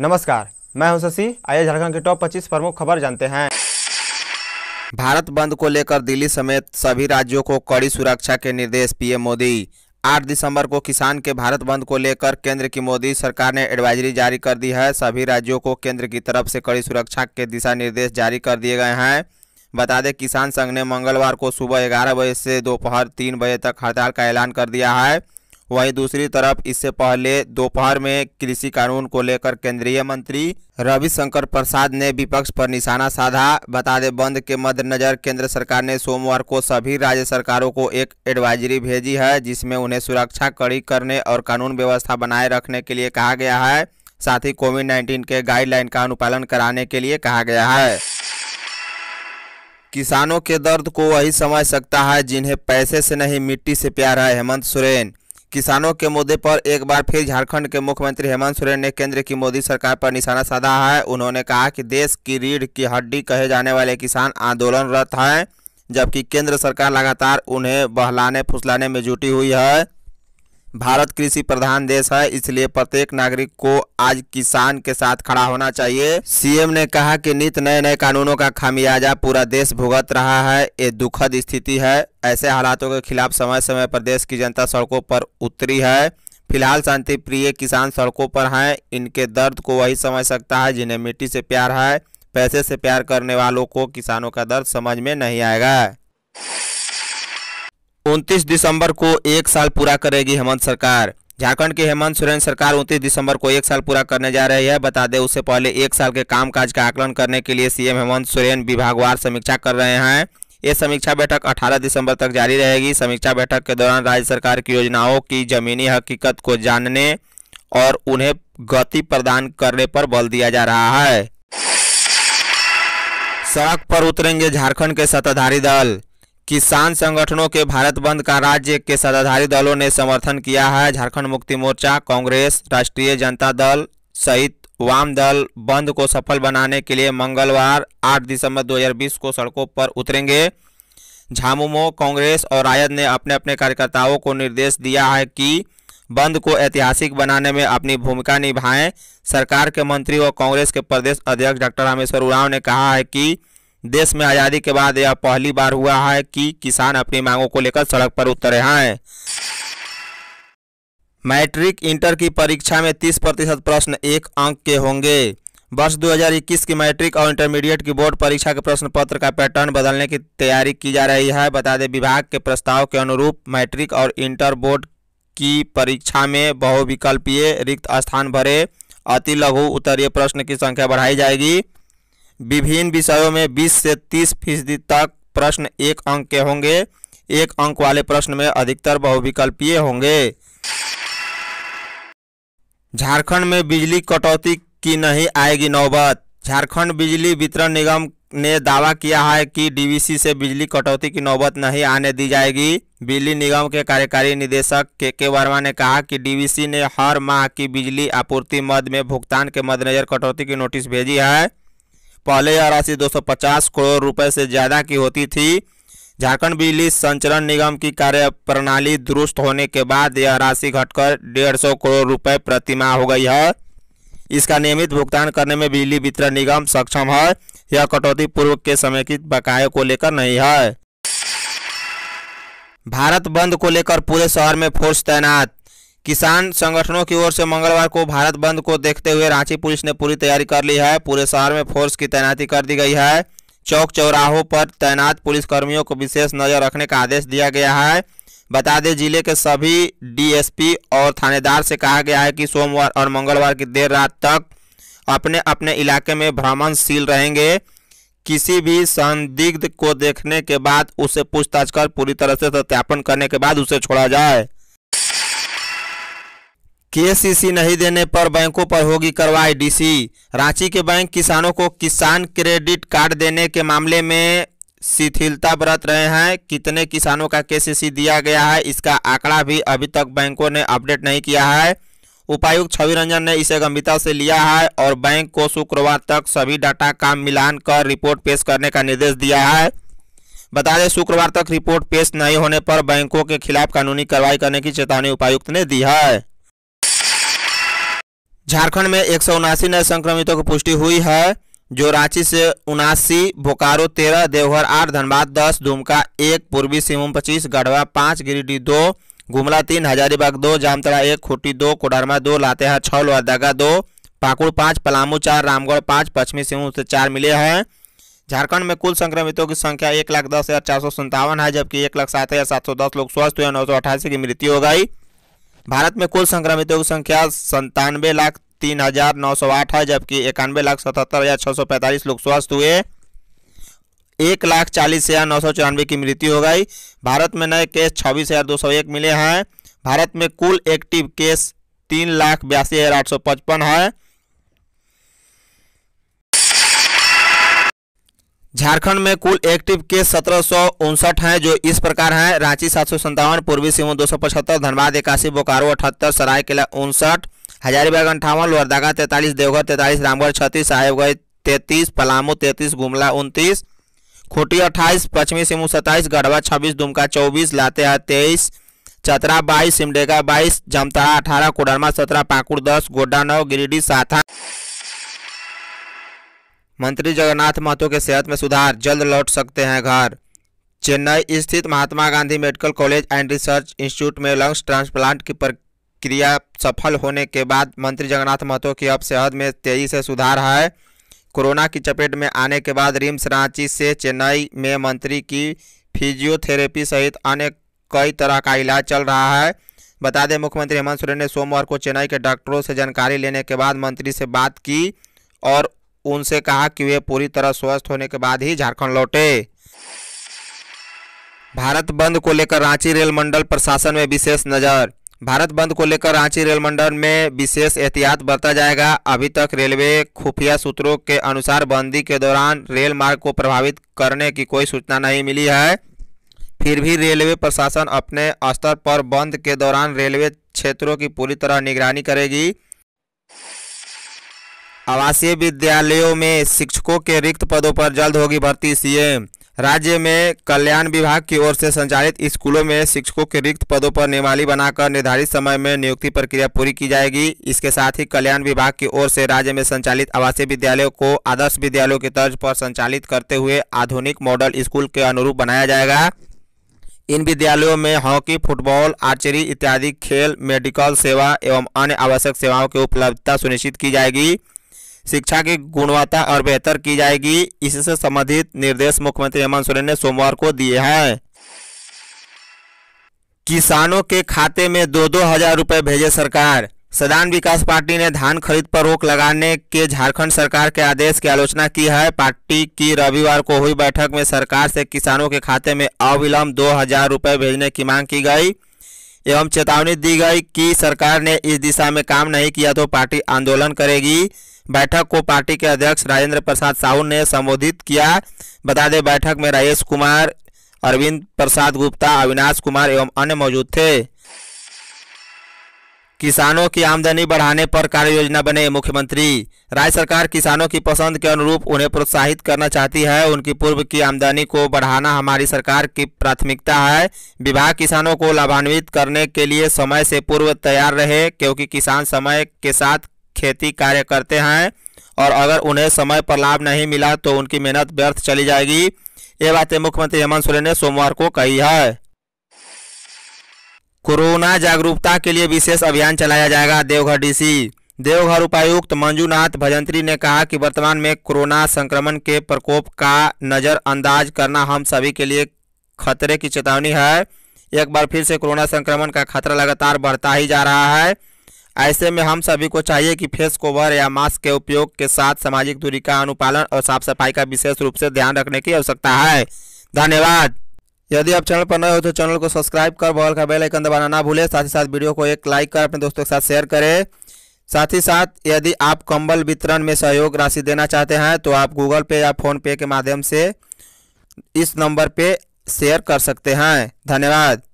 नमस्कार मैं हूं शशि आइए झारखंड के टॉप 25 प्रमुख खबर जानते हैं भारत बंद को लेकर दिल्ली समेत सभी राज्यों को कड़ी सुरक्षा के निर्देश पीएम मोदी 8 दिसंबर को किसान के भारत बंद को लेकर केंद्र की मोदी सरकार ने एडवाइजरी जारी कर दी है सभी राज्यों को केंद्र की तरफ से कड़ी सुरक्षा के दिशा निर्देश जारी कर दिए गए हैं बता दें किसान संघ ने मंगलवार को सुबह ग्यारह बजे से दोपहर तीन बजे तक हड़ताल का ऐलान कर दिया है वहीं दूसरी तरफ इससे पहले दोपहर में कृषि कानून को लेकर केंद्रीय मंत्री रविशंकर प्रसाद ने विपक्ष पर निशाना साधा बता दें बंद के मद्देनजर केंद्र सरकार ने सोमवार को सभी राज्य सरकारों को एक एडवाइजरी भेजी है जिसमें उन्हें सुरक्षा कड़ी करने और कानून व्यवस्था बनाए रखने के लिए कहा गया है साथ ही कोविड नाइन्टीन के गाइडलाइन का अनुपालन कराने के लिए कहा गया है किसानों के दर्द को वही समझ सकता है जिन्हें पैसे से नहीं मिट्टी से प्यार है हेमंत सोरेन किसानों के मुद्दे पर एक बार फिर झारखंड के मुख्यमंत्री हेमंत सोरेन ने केंद्र की मोदी सरकार पर निशाना साधा है उन्होंने कहा कि देश की रीढ़ की हड्डी कहे जाने वाले किसान आंदोलनरत हैं जबकि केंद्र सरकार लगातार उन्हें बहलाने फुसलाने में जुटी हुई है भारत कृषि प्रधान देश है इसलिए प्रत्येक नागरिक को आज किसान के साथ खड़ा होना चाहिए सीएम ने कहा कि नित नए नए कानूनों का खामियाजा पूरा देश भुगत रहा है ये दुखद स्थिति है ऐसे हालातों के खिलाफ समय समय पर देश की जनता सड़कों पर उतरी है फिलहाल शांति प्रिय किसान सड़कों पर हैं इनके दर्द को वही समझ सकता है जिन्हें मिट्टी से प्यार है पैसे से प्यार करने वालों को किसानों का दर्द समझ में नहीं आएगा उनतीस दिसंबर को एक साल पूरा करेगी हेमंत सरकार झारखंड की हेमंत सोरेन सरकार 29 दिसंबर को एक साल पूरा करने जा रही है बता दें उससे पहले एक साल के कामकाज का आकलन करने के लिए सीएम हेमंत सोरेन विभागवार समीक्षा कर रहे हैं ये समीक्षा बैठक 18 दिसंबर तक जारी रहेगी समीक्षा बैठक के दौरान राज्य सरकार की योजनाओं की जमीनी हकीकत को जानने और उन्हें गति प्रदान करने पर बल दिया जा रहा है सड़क पर उतरेंगे झारखंड के सत्ताधारी दल किसान संगठनों के भारत बंद का राज्य के सत्ताधारी दलों ने समर्थन किया है झारखंड मुक्ति मोर्चा कांग्रेस राष्ट्रीय जनता दल सहित वाम दल बंद को सफल बनाने के लिए मंगलवार 8 दिसंबर 2020 को सड़कों पर उतरेंगे झामुमो कांग्रेस और रायद ने अपने अपने कार्यकर्ताओं को निर्देश दिया है कि बंद को ऐतिहासिक बनाने में अपनी भूमिका निभाएं सरकार के मंत्री व कांग्रेस के प्रदेश अध्यक्ष डॉक्टर रामेश्वर उराव ने कहा है कि देश में आज़ादी के बाद यह पहली बार हुआ है कि किसान अपनी मांगों को लेकर सड़क पर उतरे हैं मैट्रिक इंटर की परीक्षा में 30 प्रतिशत प्रश्न एक अंक के होंगे वर्ष 2021 की मैट्रिक और इंटरमीडिएट की बोर्ड परीक्षा के प्रश्न पत्र का पैटर्न बदलने की तैयारी की जा रही है बता दें विभाग के प्रस्ताव के अनुरूप मैट्रिक और इंटर बोर्ड की परीक्षा में बहुविकल्पीय रिक्त स्थान भरे अति लघु उत्तरीय प्रश्न की संख्या बढ़ाई जाएगी विभिन्न विषयों में बीस से तीस फीसदी तक प्रश्न एक अंक के होंगे एक अंक वाले प्रश्न में अधिकतर बहुविकल्पीय होंगे झारखंड में बिजली कटौती की नहीं आएगी नौबत झारखंड बिजली वितरण निगम ने दावा किया है कि डीवीसी से बिजली कटौती की नौबत नहीं आने दी जाएगी बिजली निगम के कार्यकारी निदेशक के के वर्मा ने कहा कि डीवीसी ने हर माह की बिजली आपूर्ति मद में भुगतान के मद्देनजर कटौती की नोटिस भेजी है पहले यह राशि 250 करोड़ रुपए से ज़्यादा की होती थी झारखंड बिजली संचरण निगम की कार्यप्रणाली दुरुस्त होने के बाद यह राशि घटकर डेढ़ सौ करोड़ रुपए प्रति माह हो गई है इसका नियमित भुगतान करने में बिजली वितरण निगम सक्षम है यह कटौती पूर्व के समय की बकाये को लेकर नहीं है भारत बंद को लेकर पूरे शहर में फोर्स तैनात किसान संगठनों की ओर से मंगलवार को भारत बंद को देखते हुए रांची पुलिस ने पूरी तैयारी कर ली है पूरे शहर में फोर्स की तैनाती कर दी गई है चौक चौराहों पर तैनात पुलिसकर्मियों को विशेष नजर रखने का आदेश दिया गया है बता दें जिले के सभी डीएसपी और थानेदार से कहा गया है कि सोमवार और मंगलवार की देर रात तक अपने अपने इलाके में भ्रमणशील रहेंगे किसी भी संदिग्ध को देखने के बाद उसे पूछताछ कर पूरी तरह से सत्यापन करने के बाद उसे छोड़ा जाए केसीसी नहीं देने पर बैंकों पर होगी कार्रवाई डीसी रांची के बैंक किसानों को किसान क्रेडिट कार्ड देने के मामले में शिथिलता बरत रहे हैं कितने किसानों का केसीसी दिया गया है इसका आंकड़ा भी अभी तक बैंकों ने अपडेट नहीं किया है उपायुक्त छवि रंजन ने इसे गंभीरता से लिया है और बैंक को शुक्रवार तक सभी डाटा का मिलान कर रिपोर्ट पेश करने का निर्देश दिया है बता दें शुक्रवार तक रिपोर्ट पेश नहीं होने पर बैंकों के खिलाफ कानूनी कार्रवाई करने की चेतावनी उपायुक्त ने दी है झारखंड में एक नए संक्रमितों की पुष्टि हुई है जो रांची से उनासी बोकारो तेरह देवघर आठ धनबाद दस दुमका एक पूर्वी सिंहभूम पच्चीस गढ़वा पाँच गिरिडीह दो गुमला तीन हजारीबाग दो जामतड़ा एक खुट्टी दो कोडरमा दो लातेहार छः लोहरदगा दो पाकुड़ पाँच पलामू चार रामगढ़ पाँच पश्चिमी सिंहभूम से चार मिले हैं झारखंड में कुल संक्रमितों की संख्या एक लाख दस हज़ार चार सौ संतावन है जबकि एक लाख सात हज़ार सात सौ दस लोग स्वस्थ हुए नौ सौ अठासी की मृत्यु हो गई भारत में कुल संक्रमितों की संख्या संतानवे लाख तीन हजार नौ सौ आठ है जबकि इक्यानवे लाख सतहत्तर हजार छः सौ पैंतालीस लोग स्वस्थ हुए एक लाख चालीस हज़ार नौ सौ चौरानवे की मृत्यु हो गई भारत में नए केस छब्बीस हज़ार दो सौ एक मिले हैं भारत में कुल एक्टिव केस तीन लाख बयासी हज़ार आठ सौ पचपन है झारखंड में कुल एक्टिव केस सत्रह हैं जो इस प्रकार हैं रांची सात पूर्वी सिंहभूम दो धनबाद इक्यासी बोकारो अठहत्तर सरायकेला उनसठ हजारीबाग अंठावन लोहरदागा तैंतालीस देवघर तैंतालीस रामगढ़ छत्तीस साहेबगढ़ तैंतीस पलामू तैंतीस गुमला उनतीस खूटी अट्ठाईस पश्चिमी सिंहभूम सत्ताईस गढ़वा छब्बीस दुमका चौबीस लातेहार तेईस चतरा बाईस सिमडेगा बाईस जमतारा अठारह कोडरमा सत्रह पाकुड़ दस गोड्डा नौ गिरिडीह सात मंत्री जगन्नाथ महतो के सेहत में सुधार जल्द लौट सकते हैं घर चेन्नई स्थित Mahatma Gandhi medical college and research institute में लंग्स ट्रांसप्लांट की प्रक्रिया सफल होने के बाद मंत्री जगन्नाथ महतो की अब सेहत में तेजी से सुधार है कोरोना की चपेट में आने के बाद रिम्स रांची से चेन्नई में मंत्री की फिजियोथेरेपी सहित अन्य कई तरह का इलाज चल रहा है बता दें मुख्यमंत्री हेमंत सोरेन ने सोमवार को चेन्नई के डॉक्टरों से जानकारी लेने के बाद मंत्री से बात की और उनसे कहा कि वे पूरी तरह स्वस्थ होने के बाद ही झारखंड लौटे भारत बंद को लेकर रांची रेल मंडल प्रशासन में विशेष नज़र भारत बंद को लेकर रांची रेल मंडल में विशेष एहतियात बरता जाएगा अभी तक रेलवे खुफिया सूत्रों के अनुसार बंदी के दौरान रेल मार्ग को प्रभावित करने की कोई सूचना नहीं मिली है फिर भी रेलवे प्रशासन अपने स्तर पर बंद के दौरान रेलवे क्षेत्रों की पूरी तरह निगरानी करेगी आवासीय विद्यालयों में शिक्षकों के रिक्त पदों पर जल्द होगी भर्ती सीएम राज्य में कल्याण विभाग की ओर से संचालित स्कूलों में शिक्षकों के रिक्त पदों पर नियमावली बनाकर निर्धारित समय में नियुक्ति प्रक्रिया पूरी की जाएगी इसके साथ ही कल्याण विभाग की ओर से राज्य में संचालित आवासीय विद्यालयों को आदर्श विद्यालयों के तर्ज पर संचालित करते हुए आधुनिक मॉडल स्कूल के अनुरूप बनाया जाएगा इन विद्यालयों में हॉकी फुटबॉल आर्चरी इत्यादि खेल मेडिकल सेवा एवं अन्य आवश्यक सेवाओं की उपलब्धता सुनिश्चित की जाएगी शिक्षा की गुणवत्ता और बेहतर की जाएगी इससे संबंधित निर्देश मुख्यमंत्री हेमंत सोरेन ने सोमवार को दिए हैं किसानों के खाते में दो दो हजार रूपए भेजे सरकार सदान विकास पार्टी ने धान खरीद पर रोक लगाने के झारखंड सरकार के आदेश की आलोचना की है पार्टी की रविवार को हुई बैठक में सरकार से किसानों के खाते में अविलंब दो हजार रुपये भेजने की मांग की गई एवं चेतावनी दी गई कि सरकार ने इस दिशा में काम नहीं किया तो पार्टी आंदोलन करेगी बैठक को पार्टी के अध्यक्ष राजेंद्र प्रसाद साहू ने संबोधित किया बता दें बैठक में राजेश कुमार अरविंद प्रसाद गुप्ता अविनाश कुमार एवं अन्य मौजूद थे किसानों की आमदनी बढ़ाने पर कार्य योजना बने मुख्यमंत्री राज्य सरकार किसानों की पसंद के अनुरूप उन्हें प्रोत्साहित करना चाहती है उनकी पूर्व की आमदनी को बढ़ाना हमारी सरकार की प्राथमिकता है विभाग किसानों को लाभान्वित करने के लिए समय से पूर्व तैयार रहे क्योंकि किसान समय के साथ खेती कार्य करते हैं और अगर उन्हें समय पर लाभ नहीं मिला तो उनकी मेहनत व्यर्थ चली जाएगी ये बातें मुख्यमंत्री हेमंत सोरेन ने सोमवार को कही है कोरोना जागरूकता के लिए विशेष अभियान चलाया जाएगा देवघर डीसी देवघर उपायुक्त मंजूनाथ भजंत्री ने कहा कि वर्तमान में कोरोना संक्रमण के प्रकोप का नज़रअंदाज करना हम सभी के लिए खतरे की चेतावनी है एक बार फिर से कोरोना संक्रमण का खतरा लगातार बढ़ता ही जा रहा है ऐसे में हम सभी को चाहिए कि फेस कोवर या मास्क के उपयोग के साथ सामाजिक दूरी का अनुपालन और साफ सफाई का विशेष रूप से ध्यान रखने की आवश्यकता है धन्यवाद यदि आप चैनल पर नए हो तो चैनल को सब्सक्राइब कर बॉल का बेल आइकन दबाना ना भूलें साथ ही साथ वीडियो को एक लाइक कर अपने दोस्तों के साथ शेयर करें साथ ही साथ यदि आप कंबल वितरण में सहयोग राशि देना चाहते हैं तो आप गूगल पे या फोन पे के माध्यम से इस नंबर पे शेयर कर सकते हैं धन्यवाद